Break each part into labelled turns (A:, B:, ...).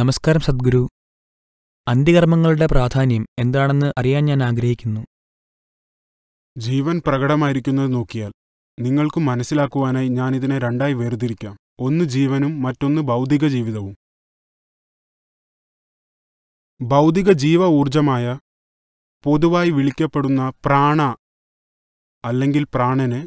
A: നമസ്കാരം സദ്ഗുരു അന്ത്യകർമ്മങ്ങളുടെ പ്രാധാന്യം എന്താണെന്ന് അറിയാൻ ഞാൻ ആഗ്രഹിക്കുന്നു ജീവൻ പ്രകടമായിരിക്കുന്നത് നോക്കിയാൽ നിങ്ങൾക്ക് മനസ്സിലാക്കുവാനായി ഞാൻ ഇതിനെ രണ്ടായി വേർതിരിക്കാം ഒന്ന് ജീവനും മറ്റൊന്ന് ഭൗതിക ജീവിതവും ഭൗതിക ജീവ ഊർജമായ പൊതുവായി വിളിക്കപ്പെടുന്ന പ്രാണ അല്ലെങ്കിൽ പ്രാണന്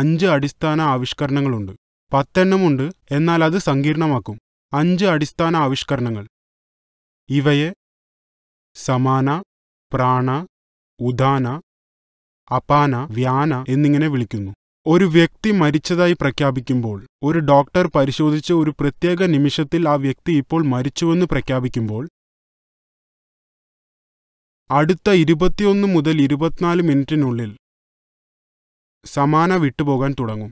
A: അഞ്ച് അടിസ്ഥാന ആവിഷ്കരണങ്ങളുണ്ട് പത്തെണ്ണമുണ്ട് എന്നാൽ അത് സങ്കീർണമാക്കും അഞ്ച് അടിസ്ഥാന ആവിഷ്കരണങ്ങൾ ഇവയെ സമാന പ്രാണ ഉദാന അപാന വ്യാന എന്നിങ്ങനെ വിളിക്കുന്നു ഒരു വ്യക്തി മരിച്ചതായി പ്രഖ്യാപിക്കുമ്പോൾ ഒരു ഡോക്ടർ പരിശോധിച്ച് ഒരു പ്രത്യേക നിമിഷത്തിൽ ആ വ്യക്തി ഇപ്പോൾ മരിച്ചുവെന്ന് പ്രഖ്യാപിക്കുമ്പോൾ അടുത്ത ഇരുപത്തിയൊന്ന് മുതൽ ഇരുപത്തിനാല് മിനിറ്റിനുള്ളിൽ സമാന വിട്ടുപോകാൻ തുടങ്ങും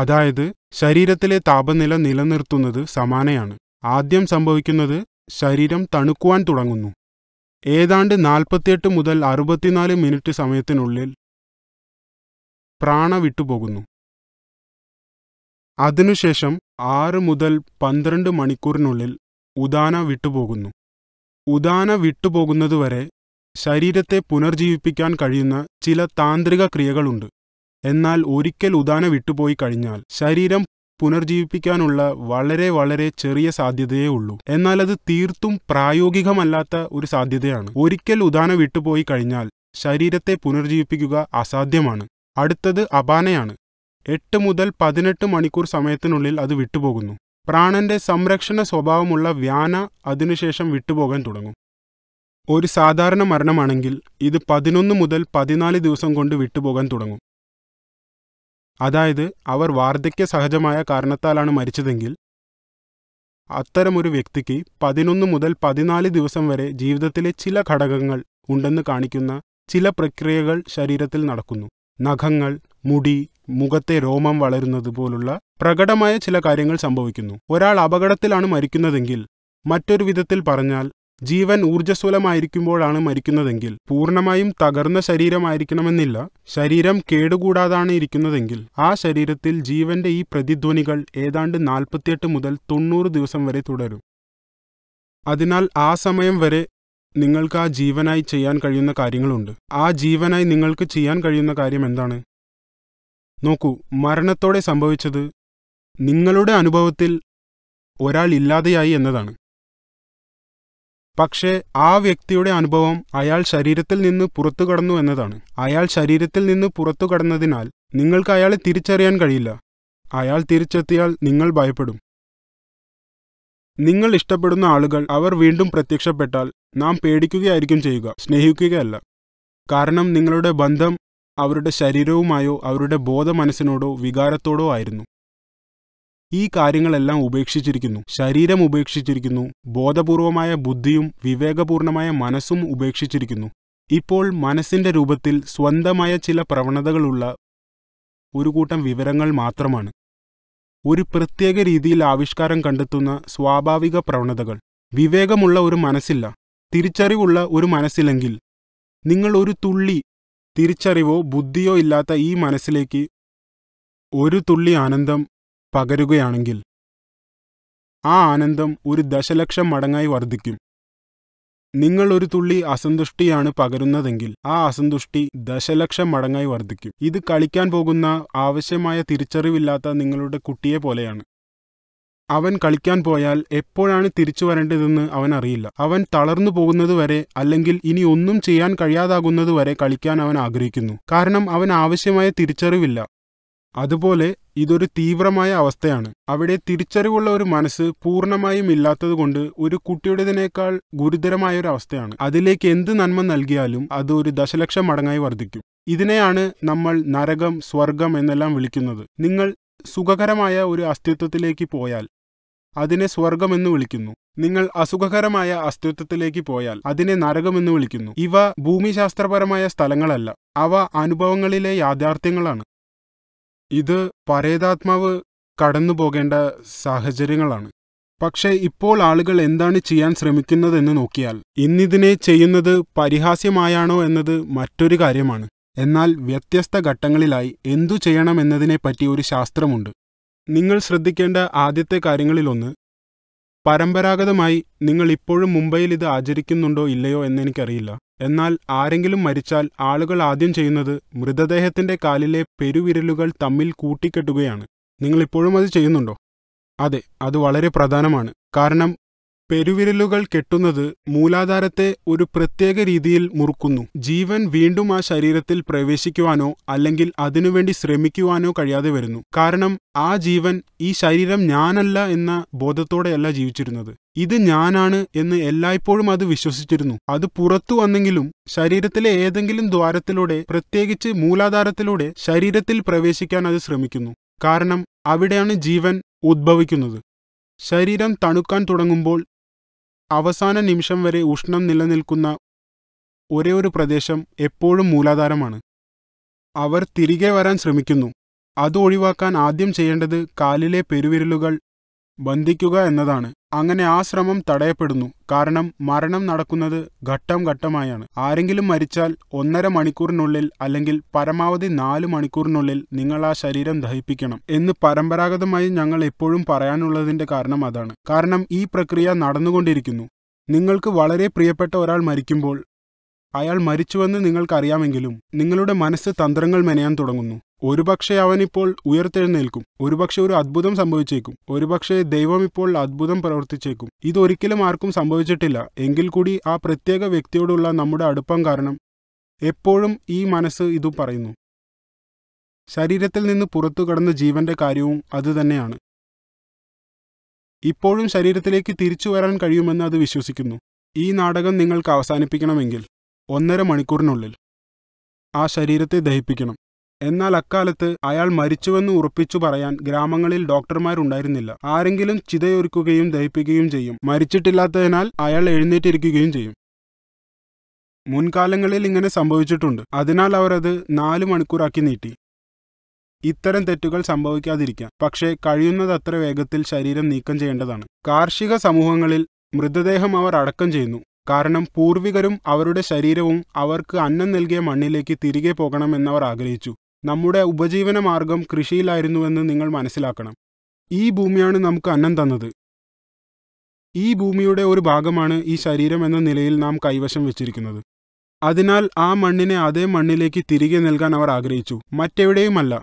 A: അതായത് ശരീരത്തിലെ താപനില നിലനിർത്തുന്നത് സമാനയാണ് ആദ്യം സംഭവിക്കുന്നത് ശരീരം തണുക്കുവാൻ തുടങ്ങുന്നു ഏതാണ്ട് നാൽപ്പത്തിയെട്ട് മുതൽ അറുപത്തിനാല് മിനിറ്റ് സമയത്തിനുള്ളിൽ പ്രാണ വിട്ടുപോകുന്നു അതിനുശേഷം ആറ് മുതൽ പന്ത്രണ്ട് മണിക്കൂറിനുള്ളിൽ ഉദാന വിട്ടുപോകുന്നു ഉദാന വിട്ടുപോകുന്നതുവരെ ശരീരത്തെ പുനർജീവിപ്പിക്കാൻ കഴിയുന്ന ചില താന്ത്രിക ക്രിയകളുണ്ട് എന്നാൽ ഒരിക്കൽ ഉദാന വിട്ടുപോയി കഴിഞ്ഞാൽ ശരീരം പുനർജീവിപ്പിക്കാനുള്ള വളരെ വളരെ ചെറിയ സാധ്യതയേ ഉള്ളൂ എന്നാൽ അത് തീർത്തും പ്രായോഗികമല്ലാത്ത ഒരു സാധ്യതയാണ് ഒരിക്കൽ ഉദാന വിട്ടുപോയി കഴിഞ്ഞാൽ ശരീരത്തെ പുനർജീവിപ്പിക്കുക അസാധ്യമാണ് അടുത്തത് അപാനയാണ് എട്ട് മുതൽ പതിനെട്ട് മണിക്കൂർ സമയത്തിനുള്ളിൽ അത് വിട്ടുപോകുന്നു പ്രാണന്റെ സംരക്ഷണ സ്വഭാവമുള്ള വ്യാന അതിനുശേഷം വിട്ടുപോകാൻ തുടങ്ങും ഒരു സാധാരണ മരണമാണെങ്കിൽ ഇത് പതിനൊന്ന് മുതൽ പതിനാല് ദിവസം കൊണ്ട് വിട്ടുപോകാൻ തുടങ്ങും അതായത് അവർ വാർദ്ധക്യ സഹജമായ കാരണത്താലാണ് മരിച്ചതെങ്കിൽ അത്തരമൊരു വ്യക്തിക്ക് പതിനൊന്ന് മുതൽ പതിനാല് ദിവസം വരെ ജീവിതത്തിലെ ചില ഘടകങ്ങൾ ഉണ്ടെന്ന് കാണിക്കുന്ന ചില പ്രക്രിയകൾ ശരീരത്തിൽ നടക്കുന്നു നഖങ്ങൾ മുടി മുഖത്തെ രോമം വളരുന്നത് പോലുള്ള പ്രകടമായ ചില കാര്യങ്ങൾ സംഭവിക്കുന്നു ഒരാൾ അപകടത്തിലാണ് മരിക്കുന്നതെങ്കിൽ മറ്റൊരു വിധത്തിൽ പറഞ്ഞാൽ ജീവൻ ഊർജ്ജസ്വലമായിരിക്കുമ്പോഴാണ് മരിക്കുന്നതെങ്കിൽ പൂർണ്ണമായും തകർന്ന ശരീരമായിരിക്കണമെന്നില്ല ശരീരം കേടുകൂടാതാണ് ഇരിക്കുന്നതെങ്കിൽ ആ ശരീരത്തിൽ ജീവന്റെ ഈ പ്രതിധ്വനികൾ ഏതാണ്ട് നാൽപ്പത്തിയെട്ട് മുതൽ തൊണ്ണൂറ് ദിവസം വരെ തുടരും അതിനാൽ ആ സമയം വരെ നിങ്ങൾക്ക് ആ ജീവനായി ചെയ്യാൻ കഴിയുന്ന കാര്യങ്ങളുണ്ട് ആ ജീവനായി നിങ്ങൾക്ക് ചെയ്യാൻ കഴിയുന്ന കാര്യം എന്താണ് നോക്കൂ മരണത്തോടെ സംഭവിച്ചത് നിങ്ങളുടെ അനുഭവത്തിൽ ഒരാൾ ഇല്ലാതെയായി എന്നതാണ് പക്ഷേ ആ വ്യക്തിയുടെ അനുഭവം അയാൾ ശരീരത്തിൽ നിന്ന് പുറത്തു കടന്നു എന്നതാണ് അയാൾ ശരീരത്തിൽ നിന്ന് പുറത്തു കടന്നതിനാൽ നിങ്ങൾക്ക് അയാളെ തിരിച്ചറിയാൻ കഴിയില്ല അയാൾ തിരിച്ചെത്തിയാൽ നിങ്ങൾ ഭയപ്പെടും നിങ്ങൾ ഇഷ്ടപ്പെടുന്ന ആളുകൾ അവർ വീണ്ടും പ്രത്യക്ഷപ്പെട്ടാൽ നാം പേടിക്കുകയായിരിക്കും ചെയ്യുക സ്നേഹിക്കുകയല്ല കാരണം നിങ്ങളുടെ ബന്ധം അവരുടെ ശരീരവുമായോ അവരുടെ ബോധമനസ്സിനോടോ വികാരത്തോടോ ആയിരുന്നു ഈ കാര്യങ്ങളെല്ലാം ഉപേക്ഷിച്ചിരിക്കുന്നു ശരീരം ഉപേക്ഷിച്ചിരിക്കുന്നു ബോധപൂർവമായ ബുദ്ധിയും വിവേകപൂർണമായ മനസ്സും ഉപേക്ഷിച്ചിരിക്കുന്നു ഇപ്പോൾ മനസ്സിന്റെ രൂപത്തിൽ സ്വന്തമായ ചില പ്രവണതകളുള്ള ഒരു കൂട്ടം വിവരങ്ങൾ മാത്രമാണ് ഒരു പ്രത്യേക രീതിയിൽ ആവിഷ്കാരം കണ്ടെത്തുന്ന സ്വാഭാവിക പ്രവണതകൾ വിവേകമുള്ള ഒരു മനസ്സില്ല തിരിച്ചറിവുള്ള ഒരു മനസ്സിലെങ്കിൽ നിങ്ങൾ ഒരു തുള്ളി തിരിച്ചറിവോ ബുദ്ധിയോ ഇല്ലാത്ത ഈ മനസ്സിലേക്ക് ഒരു തുള്ളി ആനന്ദം പകരുകയാണെങ്കിൽ ആ ആനന്ദം ഒരു ദശലക്ഷം മടങ്ങായി വർദ്ധിക്കും നിങ്ങൾ ഒരു തുള്ളി അസന്തുഷ്ടിയാണ് പകരുന്നതെങ്കിൽ ആ അസന്തുഷ്ടി ദശലക്ഷം മടങ്ങായി വർദ്ധിക്കും ഇത് കളിക്കാൻ പോകുന്ന ആവശ്യമായ തിരിച്ചറിവില്ലാത്ത നിങ്ങളുടെ കുട്ടിയെ പോലെയാണ് അവൻ കളിക്കാൻ പോയാൽ എപ്പോഴാണ് തിരിച്ചു വരേണ്ടതെന്ന് അവൻ അറിയില്ല അവൻ തളർന്നു പോകുന്നതുവരെ അല്ലെങ്കിൽ ഇനി ഒന്നും ചെയ്യാൻ കഴിയാതാകുന്നതുവരെ കളിക്കാൻ അവൻ ആഗ്രഹിക്കുന്നു കാരണം അവൻ ആവശ്യമായ തിരിച്ചറിവില്ല അതുപോലെ ഇതൊരു തീവ്രമായ അവസ്ഥയാണ് അവിടെ തിരിച്ചറിവുള്ള ഒരു മനസ്സ് പൂർണ്ണമായും ഇല്ലാത്തതുകൊണ്ട് ഒരു കുട്ടിയുടേതിനേക്കാൾ ഒരു അവസ്ഥയാണ് അതിലേക്ക് എന്ത് നന്മ നൽകിയാലും അത് ഒരു ദശലക്ഷം മടങ്ങായി വർദ്ധിക്കും ഇതിനെയാണ് നമ്മൾ നരകം സ്വർഗം എന്നെല്ലാം വിളിക്കുന്നത് നിങ്ങൾ സുഖകരമായ ഒരു അസ്തിത്വത്തിലേക്ക് പോയാൽ അതിനെ സ്വർഗമെന്ന് വിളിക്കുന്നു നിങ്ങൾ അസുഖകരമായ അസ്തിത്വത്തിലേക്ക് പോയാൽ അതിനെ നരകമെന്ന് വിളിക്കുന്നു ഇവ ഭൂമിശാസ്ത്രപരമായ സ്ഥലങ്ങളല്ല അവ അനുഭവങ്ങളിലെ യാഥാർത്ഥ്യങ്ങളാണ് ഇത് പരേതാത്മാവ് കടന്നുപോകേണ്ട സാഹചര്യങ്ങളാണ് പക്ഷേ ഇപ്പോൾ ആളുകൾ എന്താണ് ചെയ്യാൻ ശ്രമിക്കുന്നതെന്ന് നോക്കിയാൽ ഇന്നിതിനെ ചെയ്യുന്നത് പരിഹാസ്യമായാണോ എന്നത് മറ്റൊരു കാര്യമാണ് എന്നാൽ വ്യത്യസ്ത ഘട്ടങ്ങളിലായി എന്തു ചെയ്യണമെന്നതിനെപ്പറ്റി ഒരു ശാസ്ത്രമുണ്ട് നിങ്ങൾ ശ്രദ്ധിക്കേണ്ട ആദ്യത്തെ കാര്യങ്ങളിലൊന്ന് പരമ്പരാഗതമായി നിങ്ങൾ ഇപ്പോഴും മുംബൈയിൽ ഇത് ആചരിക്കുന്നുണ്ടോ ഇല്ലയോ എന്നെനിക്കറിയില്ല എന്നാൽ ആരെങ്കിലും മരിച്ചാൽ ആളുകൾ ആദ്യം ചെയ്യുന്നത് മൃതദേഹത്തിന്റെ കാലിലെ പെരുവിരലുകൾ തമ്മിൽ കൂട്ടിക്കെട്ടുകയാണ് നിങ്ങളിപ്പോഴും അത് ചെയ്യുന്നുണ്ടോ അതെ അത് വളരെ പ്രധാനമാണ് കാരണം പെരുവിരലുകൾ കെട്ടുന്നത് മൂലാധാരത്തെ ഒരു പ്രത്യേക രീതിയിൽ മുറുക്കുന്നു ജീവൻ വീണ്ടും ആ ശരീരത്തിൽ പ്രവേശിക്കുവാനോ അല്ലെങ്കിൽ അതിനുവേണ്ടി ശ്രമിക്കുവാനോ കഴിയാതെ വരുന്നു കാരണം ആ ജീവൻ ഈ ശരീരം ഞാനല്ല എന്ന ബോധത്തോടെയല്ല ജീവിച്ചിരുന്നത് ഇത് ഞാനാണ് എന്ന് എല്ലായ്പ്പോഴും അത് വിശ്വസിച്ചിരുന്നു അത് പുറത്തു വന്നെങ്കിലും ശരീരത്തിലെ ഏതെങ്കിലും ദ്വാരത്തിലൂടെ പ്രത്യേകിച്ച് മൂലാധാരത്തിലൂടെ ശരീരത്തിൽ പ്രവേശിക്കാൻ അത് ശ്രമിക്കുന്നു കാരണം അവിടെയാണ് ജീവൻ ഉദ്ഭവിക്കുന്നത് ശരീരം തണുക്കാൻ തുടങ്ങുമ്പോൾ അവസാന നിമിഷം വരെ ഉഷ്ണം നിലനിൽക്കുന്ന ഒരു പ്രദേശം എപ്പോഴും മൂലാധാരമാണ് അവർ തിരികെ വരാൻ ശ്രമിക്കുന്നു അത് ഒഴിവാക്കാൻ ആദ്യം ചെയ്യേണ്ടത് കാലിലെ പെരുവിരലുകൾ ബന്ധിക്കുക എന്നതാണ് അങ്ങനെ ആ ശ്രമം തടയപ്പെടുന്നു കാരണം മരണം നടക്കുന്നത് ഘട്ടം ഘട്ടമായാണ് ആരെങ്കിലും മരിച്ചാൽ ഒന്നര മണിക്കൂറിനുള്ളിൽ അല്ലെങ്കിൽ പരമാവധി നാല് മണിക്കൂറിനുള്ളിൽ നിങ്ങൾ ആ ശരീരം ദഹിപ്പിക്കണം എന്ന് പരമ്പരാഗതമായി ഞങ്ങൾ എപ്പോഴും പറയാനുള്ളതിന്റെ കാരണം അതാണ് കാരണം ഈ പ്രക്രിയ നടന്നുകൊണ്ടിരിക്കുന്നു നിങ്ങൾക്ക് വളരെ പ്രിയപ്പെട്ട ഒരാൾ മരിക്കുമ്പോൾ അയാൾ മരിച്ചുവെന്ന് നിങ്ങൾക്കറിയാമെങ്കിലും നിങ്ങളുടെ മനസ്സ് തന്ത്രങ്ങൾ മെനയാൻ തുടങ്ങുന്നു ഒരുപക്ഷെ അവനിപ്പോൾ ഉയർത്തെഴുന്നേൽക്കും ഒരുപക്ഷെ ഒരു അത്ഭുതം സംഭവിച്ചേക്കും ഒരുപക്ഷെ ദൈവം ഇപ്പോൾ അത്ഭുതം പ്രവർത്തിച്ചേക്കും ഇതൊരിക്കലും ആർക്കും സംഭവിച്ചിട്ടില്ല എങ്കിൽ കൂടി ആ പ്രത്യേക വ്യക്തിയോടുള്ള നമ്മുടെ അടുപ്പം കാരണം എപ്പോഴും ഈ മനസ്സ് ഇതു പറയുന്നു ശരീരത്തിൽ നിന്ന് പുറത്തു കടന്ന ജീവന്റെ കാര്യവും അതുതന്നെയാണ് ഇപ്പോഴും ശരീരത്തിലേക്ക് തിരിച്ചു വരാൻ കഴിയുമെന്ന് അത് വിശ്വസിക്കുന്നു ഈ നാടകം നിങ്ങൾക്ക് അവസാനിപ്പിക്കണമെങ്കിൽ ഒന്നര മണിക്കൂറിനുള്ളിൽ ആ ശരീരത്തെ ദഹിപ്പിക്കണം എന്നാൽ അക്കാലത്ത് അയാൾ മരിച്ചുവെന്ന് ഉറപ്പിച്ചു പറയാൻ ഗ്രാമങ്ങളിൽ ഡോക്ടർമാരുണ്ടായിരുന്നില്ല ആരെങ്കിലും ചിതയൊരുക്കുകയും ദഹിപ്പിക്കുകയും ചെയ്യും മരിച്ചിട്ടില്ലാത്തതിനാൽ അയാൾ എഴുന്നേറ്റിരിക്കുകയും ചെയ്യും മുൻകാലങ്ങളിൽ ഇങ്ങനെ സംഭവിച്ചിട്ടുണ്ട് അതിനാൽ അവരത് നാല് മണിക്കൂറാക്കി നീട്ടി ഇത്തരം തെറ്റുകൾ സംഭവിക്കാതിരിക്കാം പക്ഷേ കഴിയുന്നതത്ര വേഗത്തിൽ ശരീരം നീക്കം ചെയ്യേണ്ടതാണ് കാർഷിക സമൂഹങ്ങളിൽ മൃതദേഹം അവർ അടക്കം ചെയ്യുന്നു കാരണം പൂർവികരും അവരുടെ ശരീരവും അവർക്ക് അന്നം നൽകിയ മണ്ണിലേക്ക് തിരികെ പോകണമെന്നവർ ആഗ്രഹിച്ചു നമ്മുടെ ഉപജീവനമാർഗം കൃഷിയിലായിരുന്നുവെന്ന് നിങ്ങൾ മനസ്സിലാക്കണം ഈ ഭൂമിയാണ് നമുക്ക് അന്നം തന്നത് ഈ ഭൂമിയുടെ ഒരു ഭാഗമാണ് ഈ ശരീരം എന്ന നിലയിൽ നാം കൈവശം വെച്ചിരിക്കുന്നത് അതിനാൽ ആ മണ്ണിനെ അതേ മണ്ണിലേക്ക് തിരികെ നൽകാൻ അവർ ആഗ്രഹിച്ചു മറ്റെവിടെയുമല്ല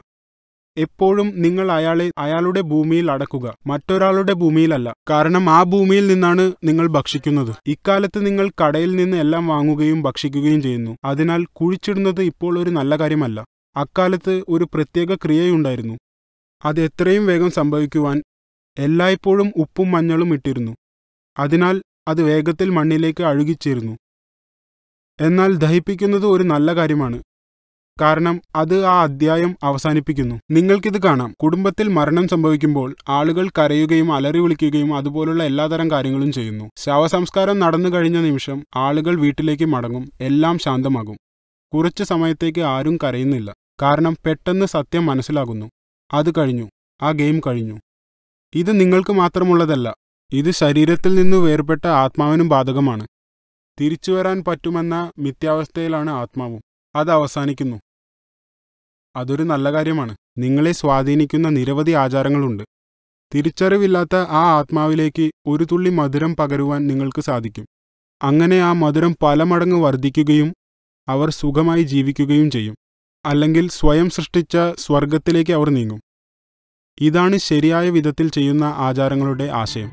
A: എപ്പോഴും നിങ്ങൾ അയാളെ അയാളുടെ ഭൂമിയിൽ അടക്കുക മറ്റൊരാളുടെ ഭൂമിയിലല്ല കാരണം ആ ഭൂമിയിൽ നിന്നാണ് നിങ്ങൾ ഭക്ഷിക്കുന്നത് ഇക്കാലത്ത് നിങ്ങൾ കടയിൽ നിന്ന് എല്ലാം വാങ്ങുകയും ഭക്ഷിക്കുകയും ചെയ്യുന്നു അതിനാൽ കുഴിച്ചിടുന്നത് ഇപ്പോൾ ഒരു നല്ല കാര്യമല്ല അക്കാലത്ത് ഒരു പ്രത്യേക ക്രിയയുണ്ടായിരുന്നു അത് എത്രയും വേഗം സംഭവിക്കുവാൻ എല്ലായ്പ്പോഴും ഉപ്പും മഞ്ഞളും ഇട്ടിരുന്നു അതിനാൽ അത് വേഗത്തിൽ മണ്ണിലേക്ക് അഴുകിച്ചേരുന്നു എന്നാൽ ദഹിപ്പിക്കുന്നത് ഒരു നല്ല കാര്യമാണ് കാരണം അത് ആ അധ്യായം അവസാനിപ്പിക്കുന്നു നിങ്ങൾക്കിത് കാണാം കുടുംബത്തിൽ മരണം സംഭവിക്കുമ്പോൾ ആളുകൾ കരയുകയും അലറി വിളിക്കുകയും അതുപോലുള്ള എല്ലാതരം കാര്യങ്ങളും ചെയ്യുന്നു ശവസംസ്കാരം നടന്നു കഴിഞ്ഞ നിമിഷം ആളുകൾ വീട്ടിലേക്ക് മടങ്ങും എല്ലാം ശാന്തമാകും കുറച്ചു സമയത്തേക്ക് ആരും കരയുന്നില്ല കാരണം പെട്ടെന്ന് സത്യം മനസ്സിലാകുന്നു അത് കഴിഞ്ഞു ആ ഗെയിം കഴിഞ്ഞു ഇത് നിങ്ങൾക്ക് മാത്രമുള്ളതല്ല ഇത് ശരീരത്തിൽ നിന്നു വേർപെട്ട ആത്മാവിനും ബാധകമാണ് തിരിച്ചു വരാൻ പറ്റുമെന്ന മിഥ്യാവസ്ഥയിലാണ് ആത്മാവും അത് അവസാനിക്കുന്നു അതൊരു നല്ല കാര്യമാണ് നിങ്ങളെ സ്വാധീനിക്കുന്ന നിരവധി ആചാരങ്ങളുണ്ട് തിരിച്ചറിവില്ലാത്ത ആ ആത്മാവിലേക്ക് ഒരു തുള്ളി മധുരം പകരുവാൻ നിങ്ങൾക്ക് സാധിക്കും അങ്ങനെ ആ മധുരം പല മടങ്ങ് വർദ്ധിക്കുകയും അവർ സുഖമായി ജീവിക്കുകയും ചെയ്യും അല്ലെങ്കിൽ സ്വയം സൃഷ്ടിച്ച സ്വർഗത്തിലേക്ക് അവർ നീങ്ങും ഇതാണ് ശരിയായ വിധത്തിൽ ചെയ്യുന്ന ആചാരങ്ങളുടെ ആശയം